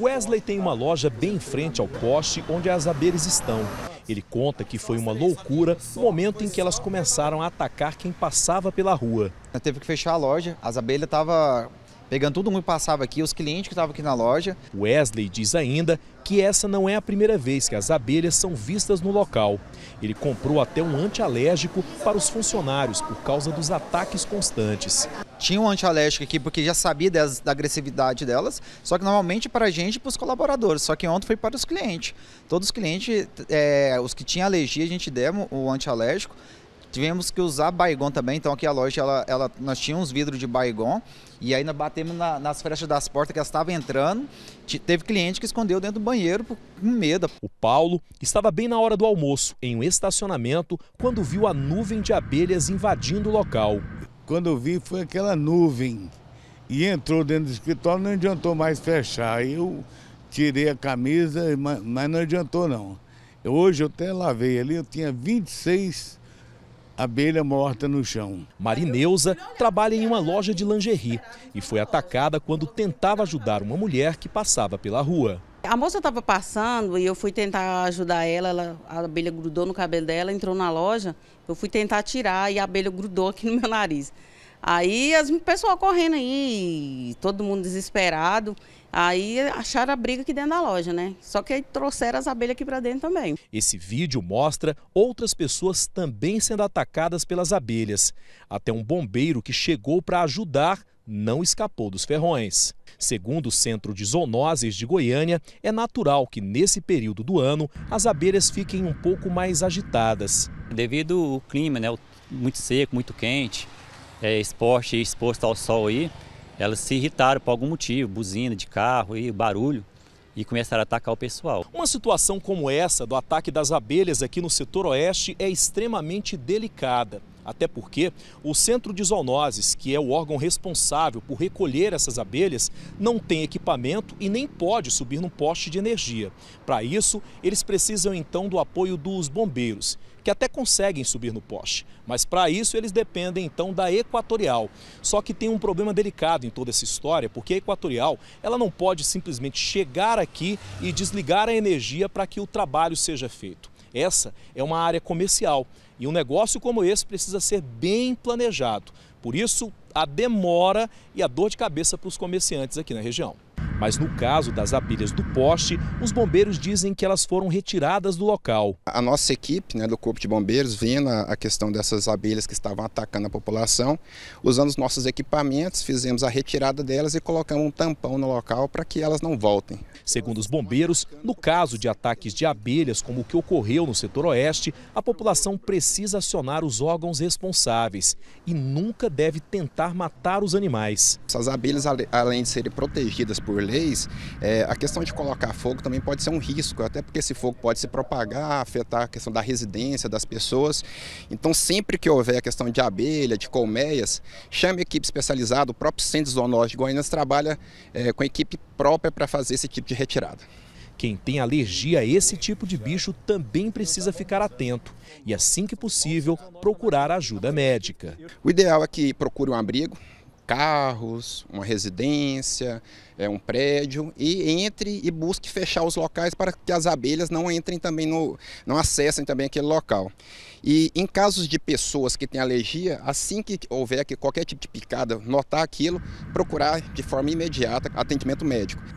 Wesley tem uma loja bem em frente ao poste onde as abelhas estão. Ele conta que foi uma loucura o momento em que elas começaram a atacar quem passava pela rua. Teve que fechar a loja, as abelhas estavam pegando todo mundo que passava aqui, os clientes que estavam aqui na loja. Wesley diz ainda que essa não é a primeira vez que as abelhas são vistas no local. Ele comprou até um antialérgico para os funcionários por causa dos ataques constantes tinha um antialérgico aqui porque já sabia das, da agressividade delas, só que normalmente para a gente e para os colaboradores, só que ontem foi para os clientes. Todos os clientes, é, os que tinham alergia, a gente deu o antialérgico, tivemos que usar Baygon também, então aqui a loja, ela, ela, nós tínhamos vidros de Baygon, e aí nós batemos na, nas frechas das portas que elas estavam entrando, teve cliente que escondeu dentro do banheiro por medo. O Paulo estava bem na hora do almoço, em um estacionamento, quando viu a nuvem de abelhas invadindo o local. Quando eu vi, foi aquela nuvem. E entrou dentro do escritório, não adiantou mais fechar. Aí eu tirei a camisa, mas não adiantou não. hoje eu até lavei ali, eu tinha 26 abelhas mortas no chão. Marineuza trabalha em uma loja de lingerie e foi atacada quando tentava ajudar uma mulher que passava pela rua. A moça estava passando e eu fui tentar ajudar ela, ela, a abelha grudou no cabelo dela, entrou na loja, eu fui tentar tirar e a abelha grudou aqui no meu nariz. Aí as pessoas correndo aí, todo mundo desesperado. Aí acharam a briga aqui dentro da loja, né? Só que aí trouxeram as abelhas aqui para dentro também. Esse vídeo mostra outras pessoas também sendo atacadas pelas abelhas. Até um bombeiro que chegou para ajudar não escapou dos ferrões. Segundo o Centro de Zoonoses de Goiânia, é natural que nesse período do ano as abelhas fiquem um pouco mais agitadas. Devido ao clima, né, muito seco, muito quente, é, esporte exposto ao sol aí, elas se irritaram por algum motivo, buzina de carro e barulho e começaram a atacar o pessoal. Uma situação como essa do ataque das abelhas aqui no setor oeste é extremamente delicada. Até porque o Centro de Zoonoses, que é o órgão responsável por recolher essas abelhas, não tem equipamento e nem pode subir num poste de energia. Para isso, eles precisam então do apoio dos bombeiros, que até conseguem subir no poste, mas para isso eles dependem então da Equatorial. Só que tem um problema delicado em toda essa história, porque a Equatorial, ela não pode simplesmente chegar aqui e desligar a energia para que o trabalho seja feito. Essa é uma área comercial e um negócio como esse precisa ser bem planejado. Por isso, a demora e a dor de cabeça para os comerciantes aqui na região. Mas no caso das abelhas do poste, os bombeiros dizem que elas foram retiradas do local. A nossa equipe né, do Corpo de Bombeiros, vendo a questão dessas abelhas que estavam atacando a população, usando os nossos equipamentos, fizemos a retirada delas e colocamos um tampão no local para que elas não voltem. Segundo os bombeiros, no caso de ataques de abelhas, como o que ocorreu no setor oeste, a população precisa acionar os órgãos responsáveis e nunca deve tentar matar os animais. Essas abelhas, além de serem protegidas por leis, é, a questão de colocar fogo também pode ser um risco, até porque esse fogo pode se propagar, afetar a questão da residência das pessoas. Então, sempre que houver a questão de abelha, de colmeias, chame a equipe especializada, o próprio Centro Zoonose de Goiânia trabalha é, com a equipe própria para fazer esse tipo de retirada. Quem tem alergia a esse tipo de bicho também precisa ficar atento e, assim que possível, procurar ajuda médica. O ideal é que procure um abrigo, carros, uma residência, é, um prédio e entre e busque fechar os locais para que as abelhas não entrem também no, não acessem também aquele local. E em casos de pessoas que têm alergia, assim que houver qualquer tipo de picada, notar aquilo, procurar de forma imediata atendimento médico.